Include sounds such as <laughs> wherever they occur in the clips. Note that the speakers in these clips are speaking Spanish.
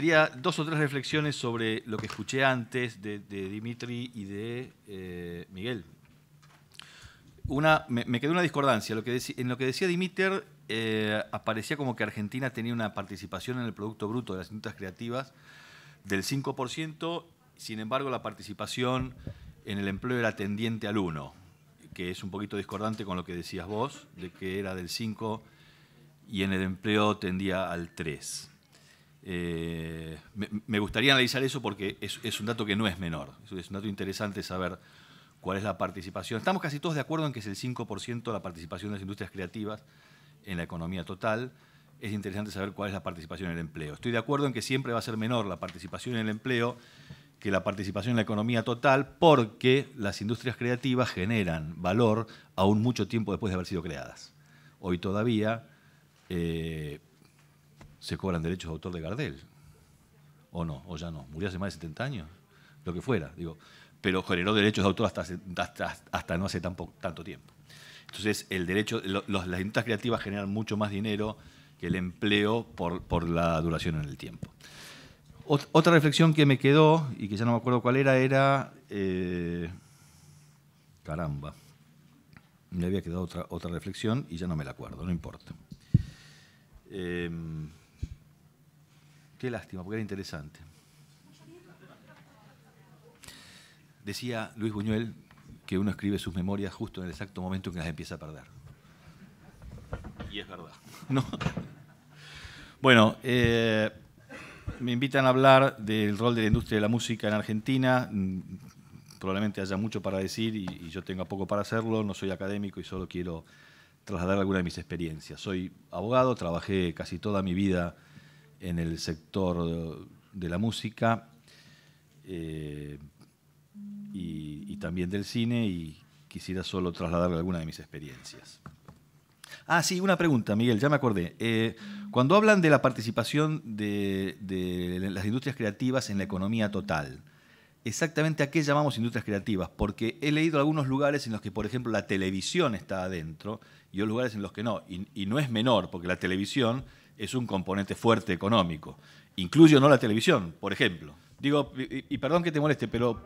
quería dos o tres reflexiones sobre lo que escuché antes de, Dimitri y de eh, Miguel. Una, me, me, quedó una discordancia. en lo que decía Dimitri eh, aparecía como que Argentina tenía una participación en el Producto Bruto de las Industrias Creativas del 5%, sin embargo la participación en el empleo era tendiente al 1%, que es un poquito discordante con lo que decías vos, de que era del 5% y en el empleo tendía al 3%. Eh, me, gustaría analizar eso porque es, un dato que no es menor. Es, un dato interesante saber cuál es la participación. Estamos casi todos de acuerdo en que es el 5% la participación de las industrias creativas en la economía total. Es interesante saber cuál es la participación en el empleo. Estoy de acuerdo en que siempre va a ser menor la participación en el empleo que la participación en la economía total porque las industrias creativas generan valor aún mucho tiempo después de haber sido creadas. Hoy todavía eh, se cobran derechos de autor de Gardel. O no, o ya no. Murió hace más de 70 años, lo que fuera, digo. Pero generó derechos de autor hasta, hasta, no hace tanto tiempo. Entonces, el derecho, las industrias creativas generan mucho más dinero que el empleo por, por la duración en el tiempo. otra reflexión que me quedó, y que ya no me acuerdo cuál era, era... Eh, caramba. Me había quedado otra, otra reflexión y ya no me la acuerdo, no importa. Eh, Qué lástima, porque era interesante. Decía Luis Buñuel que uno escribe sus memorias justo en el exacto momento en que las empieza a perder. Y es verdad. ¿No? Bueno, eh, me invitan a hablar del rol de la industria de la música en Argentina. Probablemente haya mucho para decir y, yo tenga poco para hacerlo. No soy académico y solo quiero trasladar alguna de mis experiencias. Soy abogado, trabajé casi toda mi vida en el sector de la música eh, y, también del cine y quisiera solo trasladarle algunas de mis experiencias. Ah, sí, una pregunta, Miguel, ya me acordé. Eh, cuando hablan de la participación de, las industrias creativas en la economía total, exactamente a qué llamamos industrias creativas, porque he leído algunos lugares en los que, por ejemplo, la televisión está adentro y otros lugares en los que no, y no es menor, porque la televisión es un componente fuerte económico. Incluyo no la televisión, por ejemplo. Digo, y, perdón que te moleste, pero,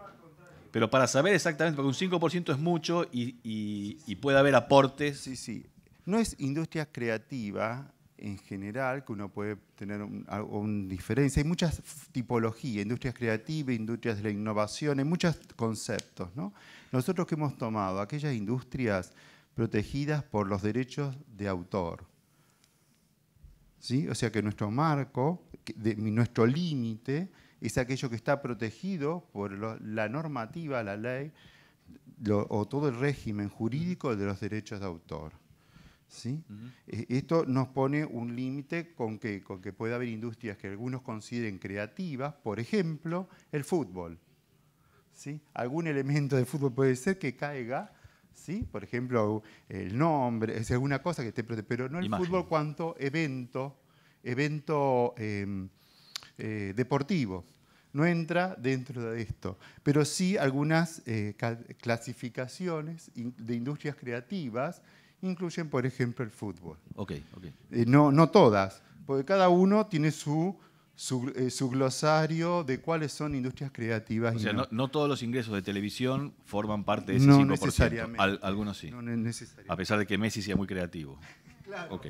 pero para saber exactamente, porque un 5% es mucho y, puede haber aportes. Sí, sí. No es industria creativa, en general, que uno puede tener una diferencia. Hay muchas tipologías, industrias creativas, industrias de la innovación, hay muchos conceptos. ¿no? Nosotros que hemos tomado aquellas industrias protegidas por los derechos de autor, o sea que nuestro marco, nuestro límite, es aquello que está protegido por la normativa, la ley o todo el régimen jurídico de los derechos de autor. E, esto nos pone un límite con que, con puede haber industrias que algunos consideren creativas, por ejemplo, el fútbol. Algún elemento de fútbol puede ser que caiga por ejemplo, el nombre, es alguna cosa que esté pero no el fútbol cuanto evento, evento em, eh, deportivo. No entra dentro de esto, pero sí algunas eh, clasificaciones de industrias creativas incluyen, por ejemplo, el fútbol. Eh, no, no todas, porque cada uno tiene su eh, su, glosario de cuáles son industrias creativas. O sea, no. todos los ingresos de televisión forman parte de ese 5%. algunos sí. A pesar de que Messi sea muy creativo. Claro.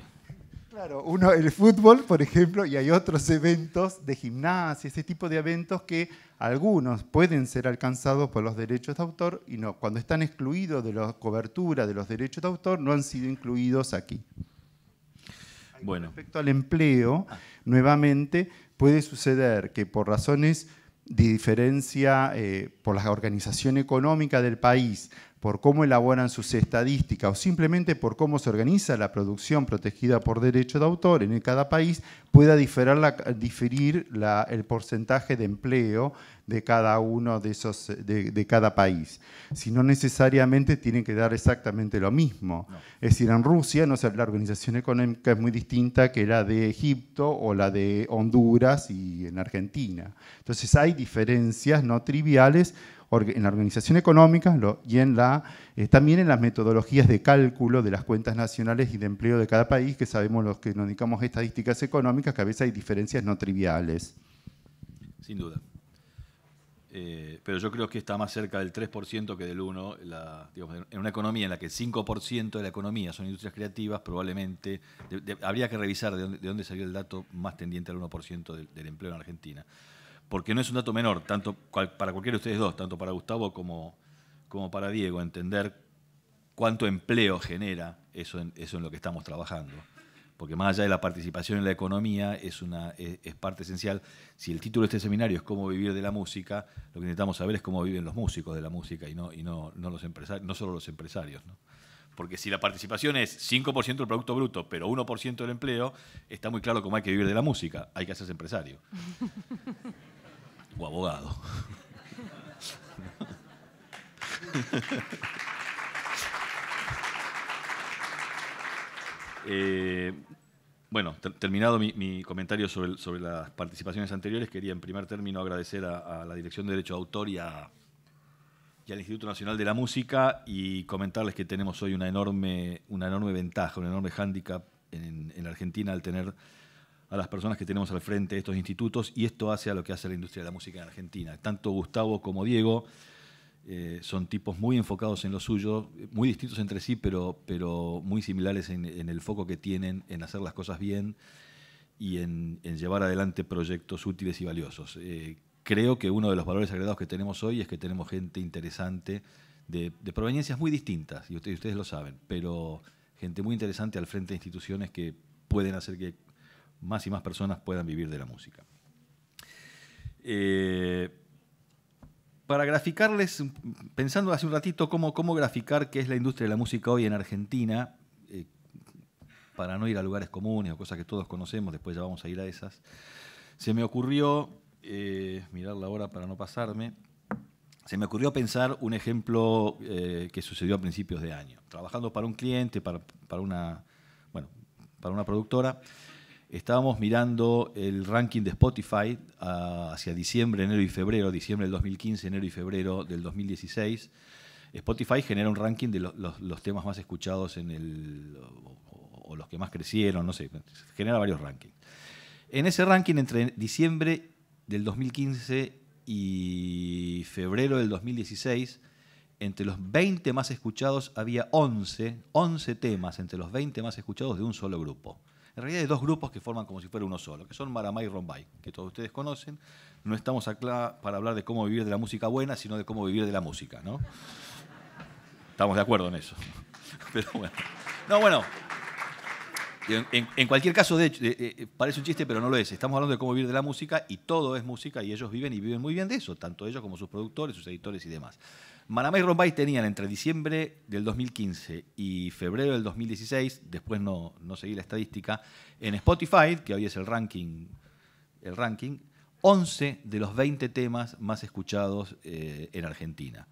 Claro, uno, el fútbol, por ejemplo, y hay otros eventos de gimnasia, ese tipo de eventos que algunos pueden ser alcanzados por los derechos de autor y no, cuando están excluidos de la cobertura de los derechos de autor, no han sido incluidos aquí. Bueno. Respecto al empleo, ah. nuevamente, puede suceder que por razones de diferencia, eh, por la organización económica del país, por cómo elaboran sus estadísticas o simplemente por cómo se organiza la producción protegida por derecho de autor en cada país, pueda diferir, el porcentaje de empleo de cada uno de esos, de, cada país. Si no necesariamente tienen que dar exactamente lo mismo. Es decir, en Rusia, no la organización económica es muy distinta que la de Egipto o la de Honduras y en Argentina. Entonces hay diferencias no triviales en la organización económica y en la, eh, también en las metodologías de cálculo de las cuentas nacionales y de empleo de cada país, que sabemos los que nos dedicamos a estadísticas económicas, que a veces hay diferencias no triviales. Sin duda. Eh, pero yo creo que está más cerca del 3% que del 1%. en una economía en la que el 5% de la economía son industrias creativas, probablemente habría que revisar de dónde, salió el dato más tendiente al 1% del empleo en Argentina porque no es un dato menor, tanto para cualquiera de ustedes dos, tanto para Gustavo como, como para Diego, entender cuánto empleo genera eso en, eso en lo que estamos trabajando. Porque más allá de la participación en la economía, es, una, es, parte esencial. Si el título de este seminario es cómo vivir de la música, lo que necesitamos saber es cómo viven los músicos de la música y no, y no, no los empresarios, no solo los empresarios. Porque si la participación es 5% del Producto Bruto, pero 1% del empleo, está muy claro cómo hay que vivir de la música. Hay que hacerse empresario. <laughs> o abogado. <laughs> Eh, bueno, terminado mi, comentario sobre, las participaciones anteriores, quería en primer término agradecer a, la Dirección de Derecho de Autor y, al Instituto Nacional de la Música y comentarles que tenemos hoy una enorme, una enorme ventaja, un enorme hándicap en, en Argentina al tener a las personas que tenemos al frente de estos institutos y esto hace a lo que hace la industria de la música en Argentina. Tanto Gustavo como Diego eh, son tipos muy enfocados en lo suyo, muy distintos entre sí, pero, pero muy similares en, el foco que tienen en hacer las cosas bien y en, llevar adelante proyectos útiles y valiosos. Eh, creo que uno de los valores agregados que tenemos hoy es que tenemos gente interesante de, proveniencias muy distintas, y ustedes lo saben, pero gente muy interesante al frente de instituciones que pueden hacer que más y más personas puedan vivir de la música. Eh, para graficarles, pensando hace un ratito cómo, cómo graficar qué es la industria de la música hoy en Argentina, eh, para no ir a lugares comunes o cosas que todos conocemos, después ya vamos a ir a esas, se me ocurrió, eh, mirar la hora para no pasarme, se me ocurrió pensar un ejemplo que sucedió a principios de año. Trabajando para un cliente, para, una, para una productora, estábamos mirando el ranking de Spotify ah, hacia diciembre, enero y febrero, diciembre del 2015, enero y febrero del 2016. Spotify genera un ranking de los, temas más escuchados en el, o, o, los que más crecieron, no sé, genera varios rankings. En ese ranking entre diciembre del 2015 y febrero del 2016, entre los 20 más escuchados había 11, 11 temas entre los 20 más escuchados de un solo grupo. En realidad hay dos grupos que forman como si fuera uno solo, que son Maramá y Rombay, que todos ustedes conocen. No estamos acá para hablar de cómo vivir de la música buena, sino de cómo vivir de la música, ¿no? Estamos de acuerdo en eso. <laughs> Pero No, bueno, en, cualquier caso, de hecho, eh, eh, eh, parece un chiste, pero no lo es. Estamos hablando de cómo vivir de la música y todo es música y ellos viven y viven muy bien de eso, tanto ellos como sus productores, sus editores y demás. Manamá y Rombay tenían entre diciembre del 2015 y febrero del 2016, después no, no seguí la estadística, en Spotify, que hoy es el ranking, el ranking 11 de los 20 temas más escuchados en Argentina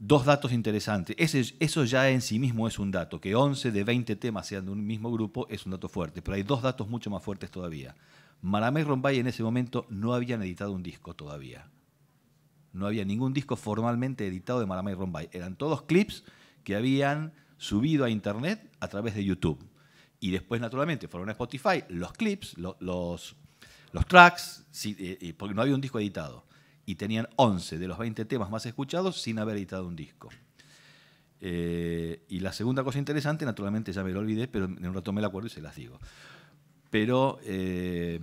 dos datos interesantes. eso ya en sí mismo es un dato, que 11 de 20 temas sean de un mismo grupo es un dato fuerte, pero hay dos datos mucho más fuertes todavía. Maramé y Rombay en ese momento no habían editado un disco todavía. No había ningún disco formalmente editado de Maramé y Rombay. Eran todos clips que habían subido a internet a través de YouTube. Y después, naturalmente, fueron a Spotify los clips, los, tracks, eh, eh, porque no había un disco editado y tenían 11 de los 20 temas más escuchados sin haber editado un disco. Eh, y la segunda cosa interesante, naturalmente ya me lo olvidé, pero en un rato me la acuerdo y se las digo. Pero eh,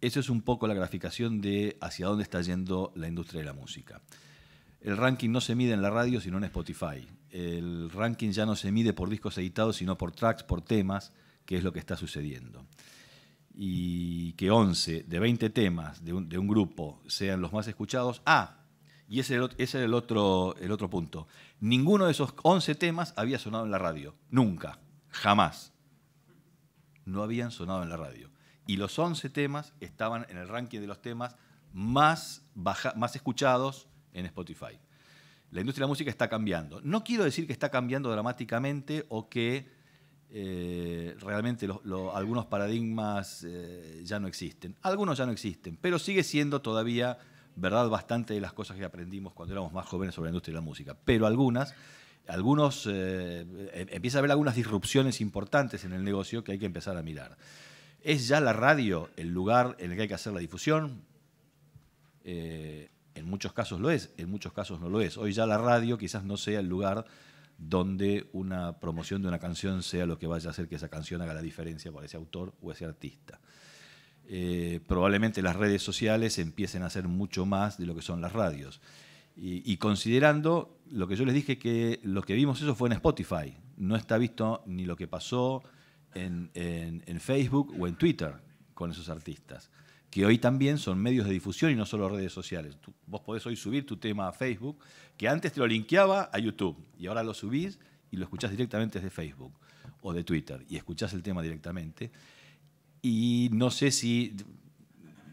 eso es un poco la graficación de hacia dónde está yendo la industria de la música. El ranking no se mide en la radio, sino en Spotify. El ranking ya no se mide por discos editados, sino por tracks, por temas, que es lo que está sucediendo y que 11 de 20 temas de un, grupo sean los más escuchados. Ah, y ese era, el, otro, el otro punto. Ninguno de esos 11 temas había sonado en la radio. Nunca. Jamás. No habían sonado en la radio. Y los 11 temas estaban en el ranking de los temas más, más escuchados en Spotify. La industria de la música está cambiando. No quiero decir que está cambiando dramáticamente o que eh, realmente algunos paradigmas eh, ya no existen. Algunos ya no existen, pero sigue siendo todavía verdad bastante de las cosas que aprendimos cuando éramos más jóvenes sobre la industria de la música. Pero algunas, algunos, eh, em, empieza a haber algunas disrupciones importantes en el negocio que hay que empezar a mirar. ¿Es ya la radio el lugar en el que hay que hacer la difusión? en muchos casos lo es, en muchos casos no lo es. Hoy ya la radio quizás no sea el lugar donde una promoción de una canción sea lo que vaya a hacer que esa canción haga la diferencia para ese autor o ese artista. Eh, probablemente las redes sociales empiecen a hacer mucho más de lo que son las radios. Y, considerando lo que yo les dije, que lo que vimos eso fue en Spotify, no está visto ni lo que pasó en Facebook o en Twitter con esos artistas que hoy también son medios de difusión y no solo redes sociales. vos podés hoy subir tu tema a Facebook, que antes te lo linkeaba a YouTube, y ahora lo subís y lo escuchás directamente desde Facebook o de Twitter, y escuchás el tema directamente. Y no sé si,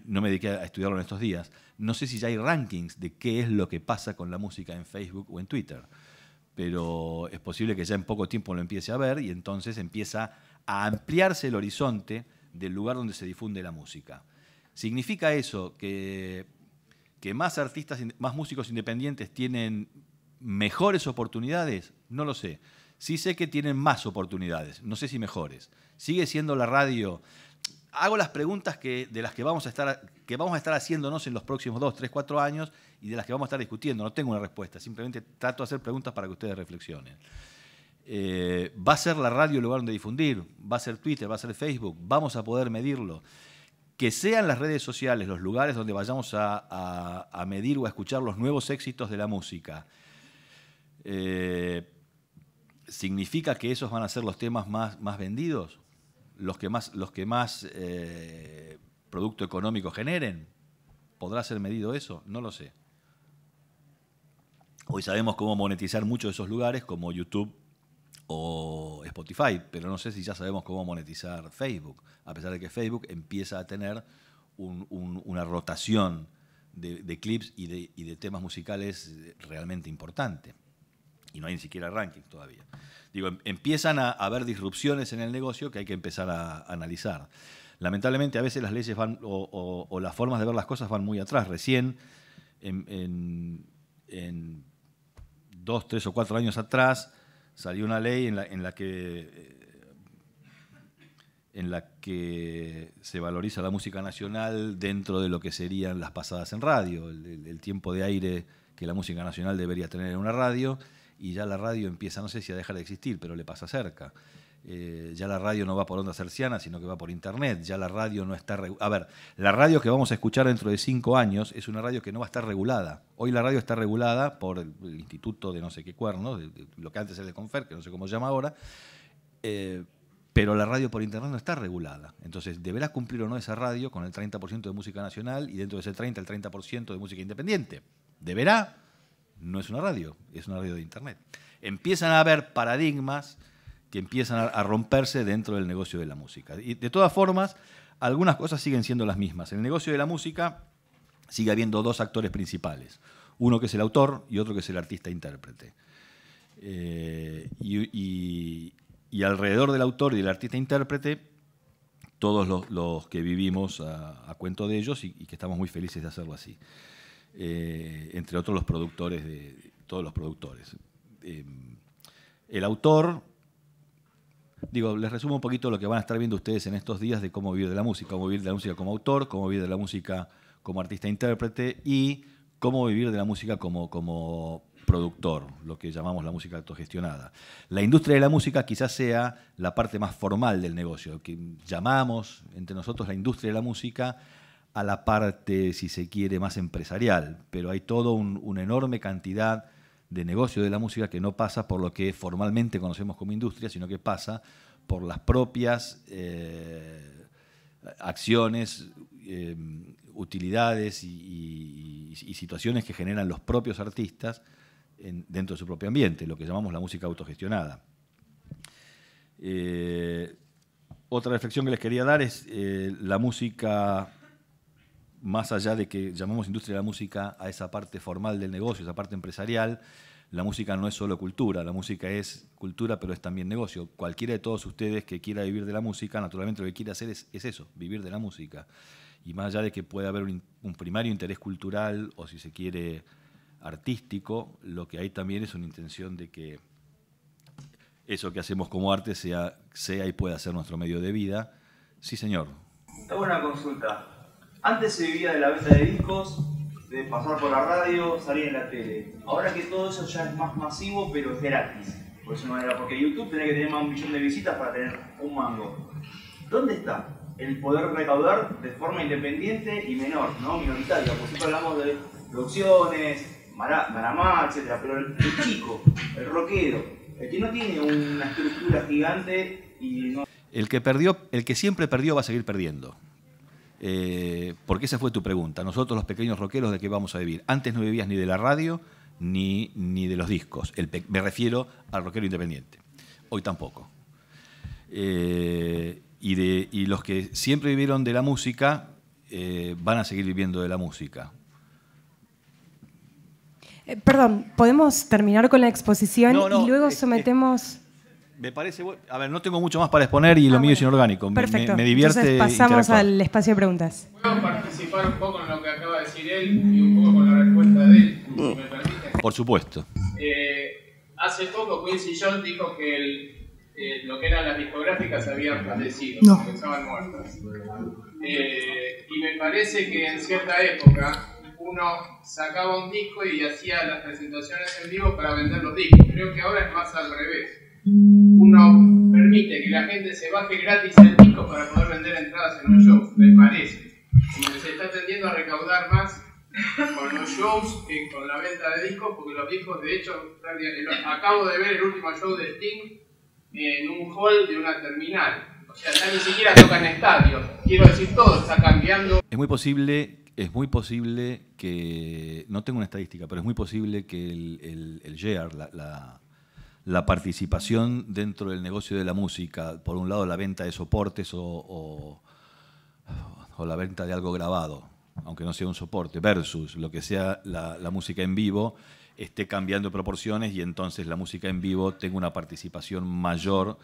no me dediqué a estudiarlo en estos días, no sé si ya hay rankings de qué es lo que pasa con la música en Facebook o en Twitter, pero es posible que ya en poco tiempo lo empiece a ver y entonces empieza a ampliarse el horizonte del lugar donde se difunde la música. ¿Significa eso que, más artistas, más músicos independientes tienen mejores oportunidades? No lo sé. Sí sé que tienen más oportunidades, no sé si mejores. Sigue siendo la radio. Hago las preguntas que, de las que vamos, a estar, que vamos a estar haciéndonos en los próximos dos, 3, 4 años y de las que vamos a estar discutiendo. No tengo una respuesta, simplemente trato de hacer preguntas para que ustedes reflexionen. Eh, ¿Va a ser la radio el lugar donde difundir? ¿Va a ser Twitter? ¿Va a ser Facebook? ¿Vamos a poder medirlo? que sean las redes sociales los lugares donde vayamos a, medir o a escuchar los nuevos éxitos de la música, eh, ¿significa que esos van a ser los temas más, más vendidos? ¿Los que más, los que más eh, producto económico generen? ¿Podrá ser medido eso? No lo sé. Hoy sabemos cómo monetizar muchos de esos lugares, como YouTube o Spotify, pero no sé si ya sabemos cómo monetizar Facebook, a pesar de que Facebook empieza a tener una rotación de, clips y de, temas musicales realmente importante. Y no hay ni siquiera ranking todavía. Digo, em, empiezan a, haber disrupciones en el negocio que hay que empezar a, analizar. Lamentablemente a veces las leyes van, o, las formas de ver las cosas van muy atrás. Recién, en dos, tres o cuatro años atrás, salió una ley en la, que eh, en la que se valoriza la música nacional dentro de lo que serían las pasadas en radio, el, el, tiempo de aire que la música nacional debería tener en una radio, y ya la radio empieza, no sé si a dejar de existir, pero le pasa cerca. Eh, ya la radio no va por onda cerciana, sino que va por internet. Ya la radio no está. A ver, la radio que vamos a escuchar dentro de cinco años es una radio que no va a estar regulada. Hoy la radio está regulada por el, Instituto de no sé qué cuerno lo que antes era el Confer, que no sé cómo se llama ahora. Eh, pero la radio por internet no está regulada. Entonces, deberá cumplir o no esa radio con el 30% de música nacional y dentro de ese 30, el 30% de música independiente. Deberá, no es una radio, es una radio de internet. Empiezan a haber paradigmas que empiezan a romperse dentro del negocio de la música. Y de todas formas, algunas cosas siguen siendo las mismas. En el negocio de la música sigue habiendo dos actores principales, uno que es el autor y otro que es el artista-intérprete. Eh, y, alrededor del autor y del artista-intérprete, todos los, que vivimos a, cuento de ellos y, que estamos muy felices de hacerlo así. Eh, entre otros los productores de todos los productores. Eh, el autor Digo, les resumo un poquito lo que van a estar viendo ustedes en estos días de cómo vivir de la música, cómo vivir de la música como autor, cómo vivir de la música como artista-intérprete y cómo vivir de la música como, como productor, lo que llamamos la música autogestionada. La industria de la música quizás sea la parte más formal del negocio, que llamamos entre nosotros la industria de la música a la parte, si se quiere, más empresarial, pero hay toda una enorme cantidad de negocio de la música que no pasa por lo que formalmente conocemos como industria, sino que pasa por las propias eh, acciones, em, utilidades y, situaciones que generan los propios artistas dentro de su propio ambiente, lo que llamamos la música autogestionada. Eh, otra reflexión que les quería dar es eh, la música más allá de que llamamos industria de la música a esa parte formal del negocio, esa parte empresarial, la música no es solo cultura, la música es cultura, pero es también negocio. Cualquiera de todos ustedes que quiera vivir de la música, naturalmente lo que quiere hacer es, eso, vivir de la música. Y más allá de que pueda haber un, primario interés cultural o si se quiere artístico, lo que hay también es una intención de que eso que hacemos como arte sea, y pueda ser nuestro medio de vida. Sí, señor. una consulta. Antes se vivía de la venta de discos, de pasar por la radio, salir en la tele. Ahora que todo eso ya es más masivo, pero es gratis. Por eso no era, porque YouTube tenía que tener más un millón de visitas para tener un mango. ¿Dónde está el poder recaudar de forma independiente y menor, no minoritaria? Por siempre hablamos de producciones, Maramá, etcétera, pero el, el chico, el rockero, el que no tiene una estructura gigante y no... El que perdió, el que siempre perdió va a seguir perdiendo. Eh, porque esa fue tu pregunta. Nosotros los pequeños rockeros, ¿de qué vamos a vivir? Antes no vivías ni de la radio ni, ni de los discos. me refiero al rockero independiente. Hoy tampoco. Eh, y, de, los que siempre vivieron de la música eh, van a seguir viviendo de la música. perdón, ¿podemos terminar con la exposición y luego sometemos me parece. A ver, no tengo mucho más para exponer y lo ah, mío es inorgánico. Perfecto. Me, divierte. Entonces pasamos al espacio de preguntas. Puedo participar un poco en lo que acaba de decir él y un poco con la respuesta de él, Por supuesto. Eh, hace poco Quincy John dijo que eh, lo que eran las discográficas habían fallecido, que estaban muertas. Eh, y me parece que en cierta época uno sacaba un disco y hacía las presentaciones en vivo para vender los discos. Creo que ahora es más al revés uno permite que la gente se baje gratis el disco para poder vender entradas en los shows, me parece. Como que se está tendiendo a recaudar más con los shows que con la venta de discos, porque los discos de hecho acabo de ver el último show de Sting en un hall de una terminal. O sea, ya ni siquiera tocan estadios. Quiero decir, todo está cambiando. Es muy posible es muy posible que, no tengo una estadística, pero es muy posible que el, el, el la, la participación dentro del negocio de la música, por un lado la venta de soportes o, la venta de algo grabado, aunque no sea un soporte, versus lo que sea la, música en vivo, esté cambiando proporciones y entonces la música en vivo tenga una participación mayor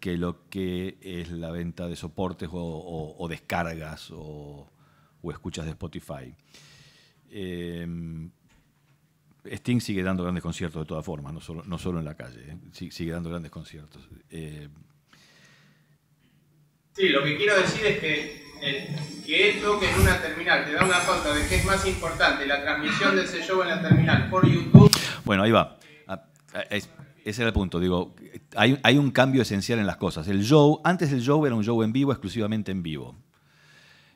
que lo que es la venta de soportes o, descargas o, escuchas de Spotify. Eh, Sting sigue dando grandes conciertos de todas formas, no solo, no solo en la calle, ¿eh? sigue dando grandes conciertos. Eh, sí, lo que quiero decir es que eh, que esto en una terminal te da una pauta de que es más importante, la transmisión de ese show en la terminal por YouTube. Bueno, ahí va. Ah, ah, ese era el punto, digo, hay, un cambio esencial en las cosas. El show, antes el show era un show en vivo, exclusivamente en vivo.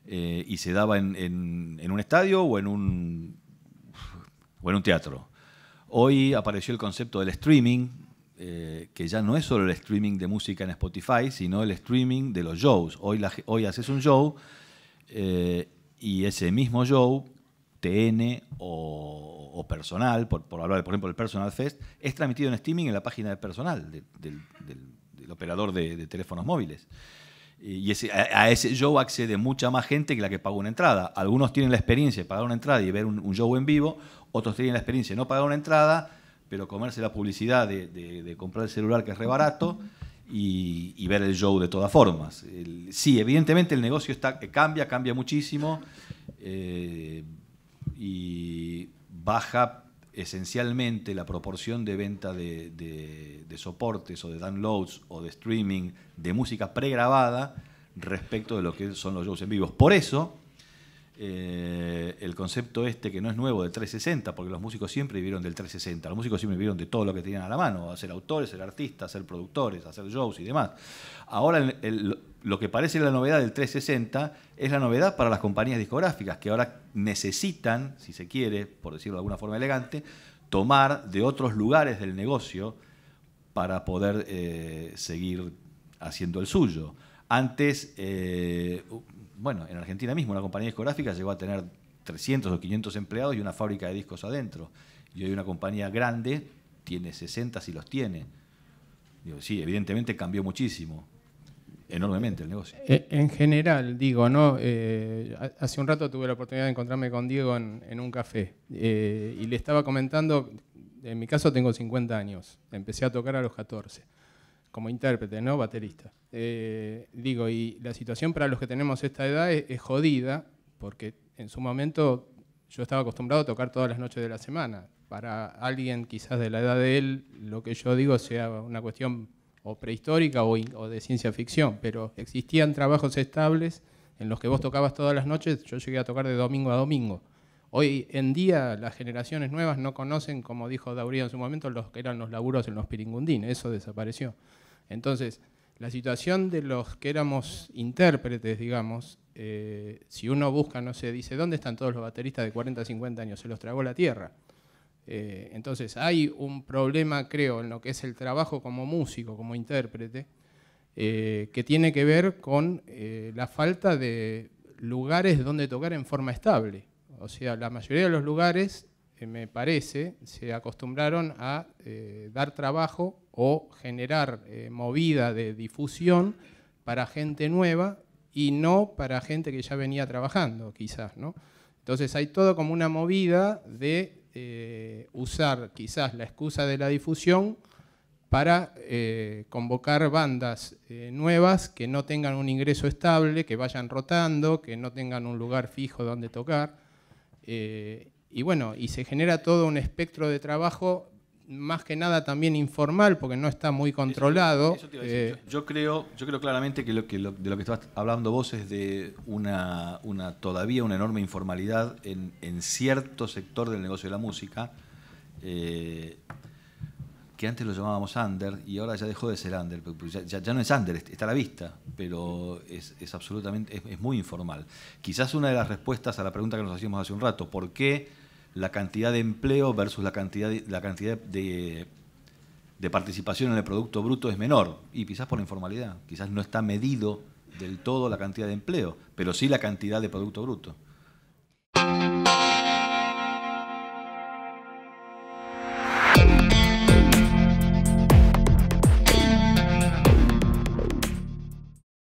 y se daba en, un estadio o en un o un teatro. Hoy apareció el concepto del streaming, eh, que ya no es solo el streaming de música en Spotify, sino el streaming de los shows. Hoy, hoy haces un show eh, y ese mismo show, TN o, personal, por, hablar, por ejemplo, el Personal Fest, es transmitido en streaming en la página de personal, del, operador de teléfonos móviles. Y ese, a, ese show accede mucha más gente que la que pagó una entrada. Algunos tienen la experiencia de pagar una entrada y ver un, show en vivo, otros tienen la experiencia de no pagar una entrada, pero comerse la publicidad de, comprar el celular que es rebarato y, ver el show de todas formas. sí, evidentemente el negocio está, eh, cambia, cambia muchísimo eh, y baja esencialmente la proporción de venta de, soportes o de downloads o de streaming de música pregrabada respecto de lo que son los shows en vivos. Por eso, eh, el concepto este que no es nuevo del 360, porque los músicos siempre vivieron del 360, los músicos siempre vivieron de todo lo que tenían a la mano, hacer autores, ser artistas, ser productores, hacer shows y demás. Ahora lo que parece la novedad del 360 es la novedad para las compañías discográficas, que ahora necesitan, si se quiere, por decirlo de alguna forma elegante, tomar de otros lugares del negocio para poder eh, seguir haciendo el suyo. Antes, eh, bueno, en Argentina mismo una compañía discográfica llegó a tener 300 o 500 empleados y una fábrica de discos adentro. Y hoy una compañía grande tiene 60 si los tiene. sí, evidentemente cambió muchísimo, enormemente el negocio. Eh, en general, digo, ¿no? Eh, hace un rato tuve la oportunidad de encontrarme con Diego en, un café eh, y le estaba comentando, en mi caso tengo 50 años, empecé a tocar a los 14 como intérprete, ¿no? baterista. Eh, digo, y la situación para los que tenemos esta edad es, jodida, porque en su momento yo estaba acostumbrado a tocar todas las noches de la semana. Para alguien quizás de la edad de él, lo que yo digo sea una cuestión o prehistórica o, o de ciencia ficción, pero existían trabajos estables en los que vos tocabas todas las noches, yo llegué a tocar de domingo a domingo. Hoy en día las generaciones nuevas no conocen, como dijo Dauría en su momento, los que eran los laburos en los piringundines, eso desapareció. Entonces, la situación de los que éramos intérpretes, digamos, eh, si uno busca, no sé, dice, ¿dónde están todos los bateristas de 40, 50 años? Se los tragó la tierra. Eh, entonces, hay un problema, creo, en lo que es el trabajo como músico, como intérprete, eh, que tiene que ver con la falta de lugares donde tocar en forma estable. O sea, la mayoría de los lugares eh, me parece, se acostumbraron a eh, dar trabajo o generar eh, movida de difusión para gente nueva y no para gente que ya venía trabajando, quizás. ¿no? Entonces hay todo como una movida de usar quizás la excusa de la difusión para convocar bandas nuevas que no tengan un ingreso estable, que vayan rotando, que no tengan un lugar fijo donde tocar y bueno, y se genera todo un espectro de trabajo más que nada también informal, porque no está muy controlado. yo, creo, yo creo claramente que, lo, que de lo que estás hablando vos es de una, todavía una enorme informalidad en, cierto sector del negocio de la música, eh, que antes lo llamábamos under y ahora ya dejó de ser under, ya, no es under, está a la vista, pero es, absolutamente, es, muy informal. Quizás una de las respuestas a la pregunta que nos hacíamos hace un rato, ¿por qué la cantidad de empleo versus la cantidad, la cantidad de, de participación en el Producto Bruto es menor? Y quizás por la informalidad, quizás no está medido del todo la cantidad de empleo, pero sí la cantidad de Producto Bruto.